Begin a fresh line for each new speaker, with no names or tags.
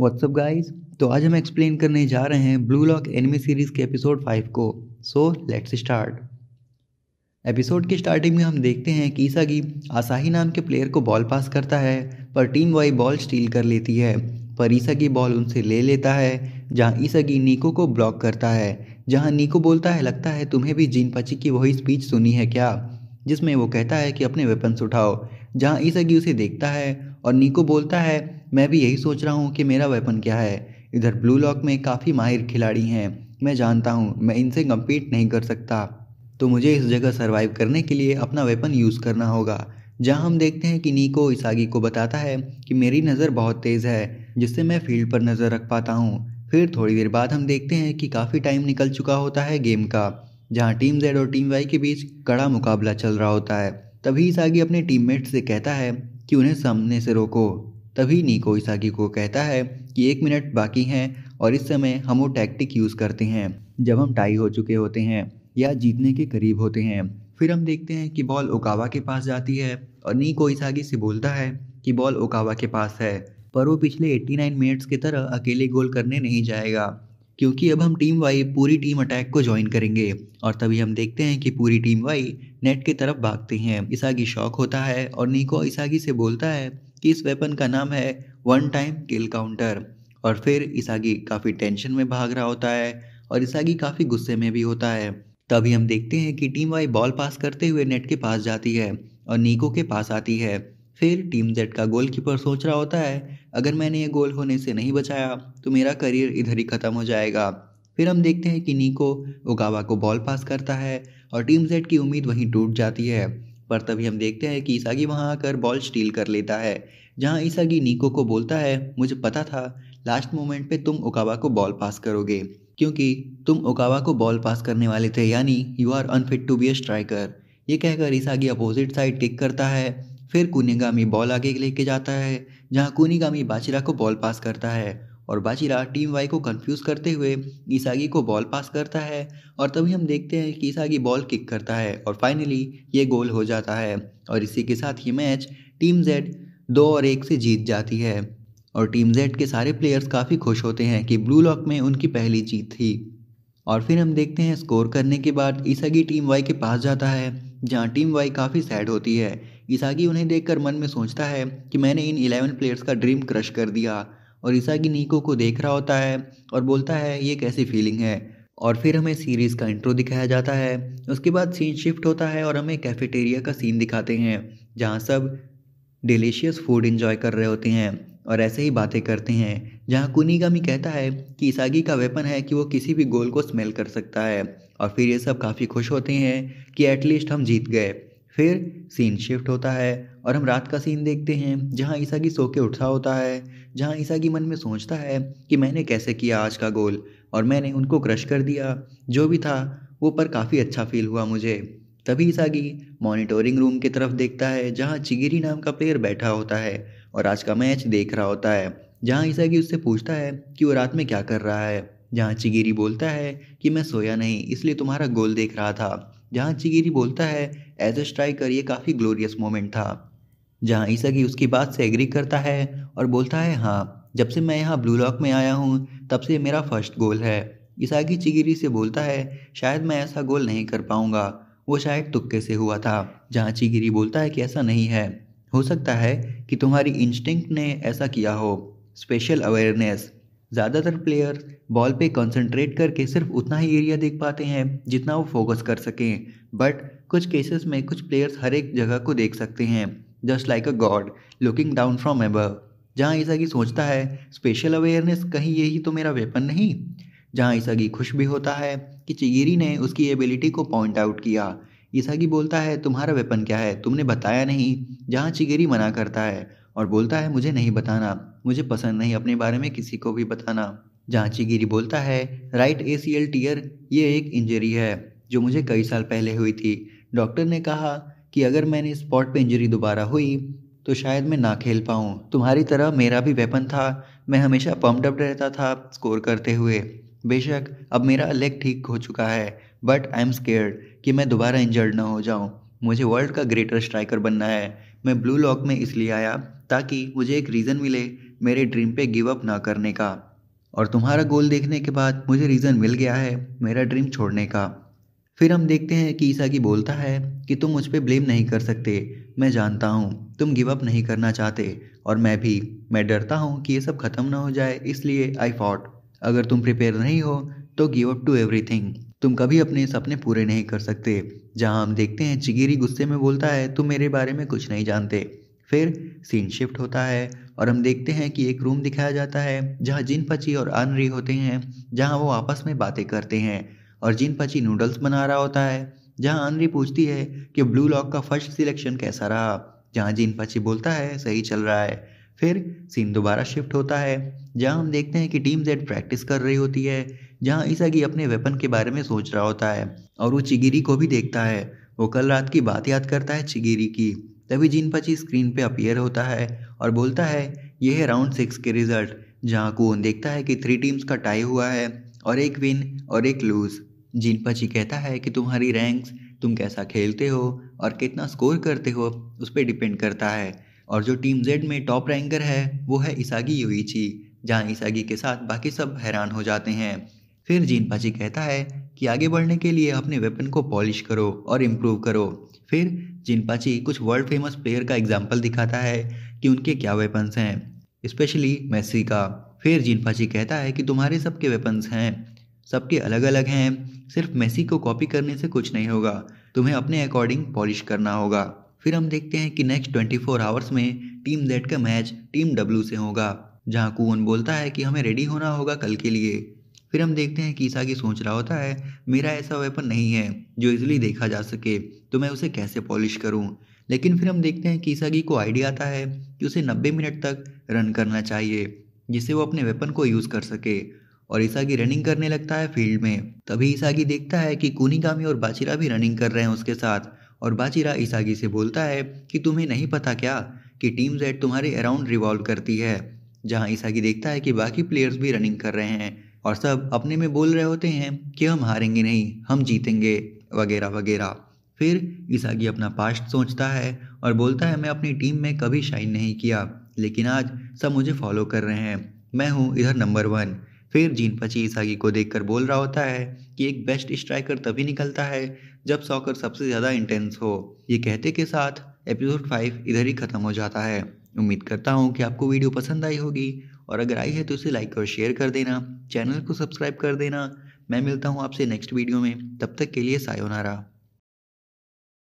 WhatsApp guys तो आज हम एक्सप्लेन करने जा रहे हैं ब्लू लॉक एनिमी सीरीज के एपिसोड फाइव को सो लेट्स स्टार्ट एपिसोड की स्टार्टिंग में हम देखते हैं कि ईसागी आसाही नाम के प्लेयर को बॉल पास करता है पर टीम वाई बॉल स्टील कर लेती है पर ईसागी बॉल उनसे ले लेता है जहां ईसागी नीको को ब्लॉक करता है जहां नीको बोलता है लगता है तुम्हें भी जीन पची की वही स्पीच सुनी है क्या जिसमें वो कहता है कि अपने वेपन्स उठाओ जहां ईसागी उसे देखता है और नीको बोलता है मैं भी यही सोच रहा हूँ कि मेरा वेपन क्या है इधर ब्लू लॉक में काफ़ी माहिर खिलाड़ी हैं मैं जानता हूँ मैं इनसे कम्पीट नहीं कर सकता तो मुझे इस जगह सर्वाइव करने के लिए अपना वेपन यूज़ करना होगा जहाँ हम देखते हैं कि नीको इसागी को बताता है कि मेरी नज़र बहुत तेज़ है जिससे मैं फील्ड पर नज़र रख पाता हूँ फिर थोड़ी देर बाद हम देखते हैं कि काफ़ी टाइम निकल चुका होता है गेम का जहाँ टीम जेड और टीम वाई के बीच कड़ा मुकाबला चल रहा होता है तभी इसागी अपने टीममेट से कहता है कि उन्हें सामने से रोको तभी निको इसाकी को कहता है कि एक मिनट बाकी हैं और इस समय हम वो टैक्टिक यूज़ करते हैं जब हम टाई हो चुके होते हैं या जीतने के करीब होते हैं फिर हम देखते हैं कि बॉल ओकावा के पास जाती है और निको इसागी से बोलता है कि बॉल ओकावा के पास है पर वो पिछले 89 मिनट्स की तरह अकेले गोल करने नहीं जाएगा क्योंकि अब हम टीम वाई पूरी टीम अटैक को ज्वाइन करेंगे और तभी हम देखते हैं कि पूरी टीम वाई नेट की तरफ भागते हैं इसागी शौक होता है और निको इसागी से बोलता है कि इस वेपन का नाम है वन टाइम किल काउंटर और फिर इसागी काफ़ी टेंशन में भाग रहा होता है और इसागी काफ़ी गुस्से में भी होता है तभी हम देखते हैं कि टीम वाई बॉल पास करते हुए नेट के पास जाती है और नीको के पास आती है फिर टीम जेड का गोलकीपर सोच रहा होता है अगर मैंने ये गोल होने से नहीं बचाया तो मेरा करियर इधर ही ख़त्म हो जाएगा फिर हम देखते हैं कि नीको ओगावा को बॉल पास करता है और टीम जेड की उम्मीद वहीं टूट जाती है पर तभी हम देखते हैं कि ईसागी वहाँ आकर बॉल स्टील कर लेता है जहाँ ईसागी नीको को बोलता है मुझे पता था लास्ट मोमेंट पे तुम ओकावा को बॉल पास करोगे क्योंकि तुम ओकावा को बॉल पास करने वाले थे यानी you are unfit to be a striker ये कहकर ईसागी अपोजिट साइड टिक करता है फिर कूनीगामी बॉल आगे लेके जाता है जहाँ कूनीगामी बाचिरा को बॉल पास करता है और बाचिरा टीम वाई को कंफ्यूज करते हुए ईसागी को बॉल पास करता है और तभी हम देखते हैं कि ईसागी बॉल किक करता है और फाइनली ये गोल हो जाता है और इसी के साथ ये मैच टीम जेड दो और एक से जीत जाती है और टीम जेड के सारे प्लेयर्स काफ़ी खुश होते हैं कि ब्लू लॉक में उनकी पहली जीत थी और फिर हम देखते हैं स्कोर करने के बाद ईसागी टीम वाई के पास जाता है जहाँ टीम वाई काफ़ी सैड होती है ईसागी उन्हें देखकर मन में सोचता है कि मैंने इन इलेवन प्लेयर्स का ड्रीम क्रश कर दिया और ईसागी नीको को देख रहा होता है और बोलता है ये कैसी फीलिंग है और फिर हमें सीरीज़ का इंट्रो दिखाया जाता है उसके बाद सीन शिफ्ट होता है और हमें कैफेटेरिया का सीन दिखाते हैं जहाँ सब डिलीशियस फूड इन्जॉय कर रहे होते हैं और ऐसे ही बातें करते हैं जहाँ कुनीगामी कहता है कि इसागी का वेपन है कि वो किसी भी गोल को स्मेल कर सकता है और फिर ये सब काफ़ी खुश होते हैं कि एटलीस्ट हम जीत गए फिर सीन शिफ्ट होता है और हम रात का सीन देखते हैं जहाँ ईसा की सो के उठा होता है जहाँ ईसा की मन में सोचता है कि मैंने कैसे किया आज का गोल और मैंने उनको क्रश कर दिया जो भी था वो पर काफ़ी अच्छा फील हुआ मुझे तभी सागी मॉनिटोरिंग रूम की तरफ देखता है जहाँ चिगिरी नाम का प्लेयर बैठा होता है और आज का मैच देख रहा होता है जहाँ ईसागी उससे पूछता है कि वो रात में क्या कर रहा है जहाँ चिगिरी बोलता है कि मैं सोया नहीं इसलिए तुम्हारा गोल देख रहा था जहाँ चिगिरी बोलता है एज ए स्ट्राइकर ये काफ़ी ग्लोरियस मोमेंट था जहाँ ईसागी उसकी बात से एग्री करता है और बोलता है हाँ जब से मैं यहाँ ब्लू लॉक में आया हूँ तब से मेरा फर्स्ट गोल है ईसागी चिगिरी से बोलता है शायद मैं ऐसा गोल नहीं कर पाऊँगा वो शायद तुक्के से हुआ था जहाँ चिगिरी बोलता है कि ऐसा नहीं है हो सकता है कि तुम्हारी इंस्टिंक्ट ने ऐसा किया हो स्पेशल अवेयरनेस ज़्यादातर प्लेयर बॉल पे कंसंट्रेट करके सिर्फ उतना ही एरिया देख पाते हैं जितना वो फोकस कर सकें बट कुछ केसेस में कुछ प्लेयर्स हर एक जगह को देख सकते हैं just like a god looking down from above जहाँ ईसागी सोचता है स्पेशल अवेयरनेस कहीं यही तो मेरा वेपन नहीं जहाँ ईसागी खुश भी होता है कि चिगिरी ने उसकी एबिलिटी को पॉइंट आउट किया ईसागी बोलता है तुम्हारा वेपन क्या है तुमने बताया नहीं जहाँ चिगिरी मना करता है और बोलता है मुझे नहीं बताना मुझे पसंद नहीं अपने बारे में किसी को भी बताना जांचीगिरी बोलता है right A C L tear ये एक इंजरी है जो मुझे कई साल पहले हुई थी डॉक्टर ने कहा कि अगर मैंने स्पॉट पे इंजरी दोबारा हुई तो शायद मैं ना खेल पाऊँ तुम्हारी तरह मेरा भी वेपन था मैं हमेशा पम्पड अप रहता था स्कोर करते हुए बेशक अब मेरा लेग ठीक हो चुका है बट आई एम स्केयर्ड कि मैं दोबारा इंजर्ड ना हो जाऊँ मुझे वर्ल्ड का ग्रेटर स्ट्राइकर बनना है मैं ब्लू लॉक में इसलिए आया ताकि मुझे एक रीज़न मिले मेरे ड्रीम पे गिव अप ना करने का और तुम्हारा गोल देखने के बाद मुझे रीज़न मिल गया है मेरा ड्रीम छोड़ने का फिर हम देखते हैं कि ईसा की बोलता है कि तुम मुझ पर ब्लेम नहीं कर सकते मैं जानता हूँ तुम गिव अप नहीं करना चाहते और मैं भी मैं डरता हूँ कि ये सब ख़त्म ना हो जाए इसलिए आई फॉट अगर तुम प्रिपेयर नहीं हो तो गिव अप टू एवरीथिंग तुम कभी अपने सपने पूरे नहीं कर सकते जहां हम देखते हैं चिगिरी गुस्से में बोलता है तुम मेरे बारे में कुछ नहीं जानते फिर सीन शिफ्ट होता है और हम देखते हैं कि एक रूम दिखाया जाता है जहाँ जिन पची और आनरी होते हैं जहाँ वो आपस में बातें करते हैं और जिन पची नूडल्स बना रहा होता है जहाँ आनरी पूछती है कि ब्लू लॉक का फर्स्ट सिलेक्शन कैसा रहा जहाँ जिन पची बोलता है सही चल रहा है फिर सीन दोबारा शिफ्ट होता है जहां हम देखते हैं कि टीम जेड प्रैक्टिस कर रही होती है जहां की अपने वेपन के बारे में सोच रहा होता है और वो चिगिरी को भी देखता है वो कल रात की बात याद करता है चिगिरी की तभी जीन पची स्क्रीन पे अपीयर होता है और बोलता है यह है राउंड सिक्स के रिजल्ट जहाँ कोन देखता है कि थ्री टीम्स का टाई हुआ है और एक विन और एक लूज जीन पची कहता है कि तुम्हारी रैंक्स तुम कैसा खेलते हो और कितना स्कोर करते हो उस पर डिपेंड करता है और जो टीम जेड में टॉप रैंकर है वो है इसागी योइची जहाँ इसागी के साथ बाकी सब हैरान हो जाते हैं फिर जीन पाची कहता है कि आगे बढ़ने के लिए अपने वेपन को पॉलिश करो और इम्प्रूव करो फिर जिनपाची कुछ वर्ल्ड फेमस प्लेयर का एग्जाम्पल दिखाता है कि उनके क्या वेपन्स हैं स्पेशली मेसी का फिर जिनपाची कहता है कि तुम्हारे सबके वेपन्स हैं सबके अलग अलग हैं सिर्फ मेसी को कॉपी करने से कुछ नहीं होगा तुम्हें अपने अकॉर्डिंग पॉलिश करना होगा फिर हम देखते हैं कि नेक्स्ट ट्वेंटी फोर आवर्स में टीम जेड का मैच टीम डब्ल्यू से होगा जहाँ कुवन बोलता है कि हमें रेडी होना होगा कल के लिए फिर हम देखते हैं कि ईसागी सोच रहा होता है मेरा ऐसा वेपन नहीं है जो इजिली देखा जा सके तो मैं उसे कैसे पॉलिश करूं लेकिन फिर हम देखते हैं कि ईसागी को आइडिया आता है कि उसे 90 मिनट तक रन करना चाहिए जिससे वो अपने वेपन को यूज़ कर सके और ईसागी रनिंग करने लगता है फील्ड में तभी ईसागी देखता है कि कूनीगामी और बाचिरा भी रनिंग कर रहे हैं उसके साथ और बाजीरा इसागी से बोलता है कि तुम्हें नहीं पता क्या कि टीम जेड तुम्हारे अराउंड रिवॉल्व करती है जहां इसागी देखता है कि बाकी प्लेयर्स भी रनिंग कर रहे हैं और सब अपने में बोल रहे होते हैं कि हम हारेंगे नहीं हम जीतेंगे वगैरह वगैरह फिर ईसागी अपना पास्ट सोचता है और बोलता है मैं अपनी टीम में कभी शाइन नहीं किया लेकिन आज सब मुझे फॉलो कर रहे हैं मैं हूँ इधर नंबर वन फिर जीन पची ईसागी को देखकर बोल रहा होता है कि एक बेस्ट स्ट्राइकर तभी निकलता है जब सॉकर सबसे ज़्यादा इंटेंस हो ये कहते के साथ एपिसोड फाइव इधर ही ख़त्म हो जाता है उम्मीद करता हूँ कि आपको वीडियो पसंद आई होगी और अगर आई है तो इसे लाइक और शेयर कर देना चैनल को सब्सक्राइब कर देना मैं मिलता हूँ आपसे नेक्स्ट वीडियो में तब तक के लिए सायोनारा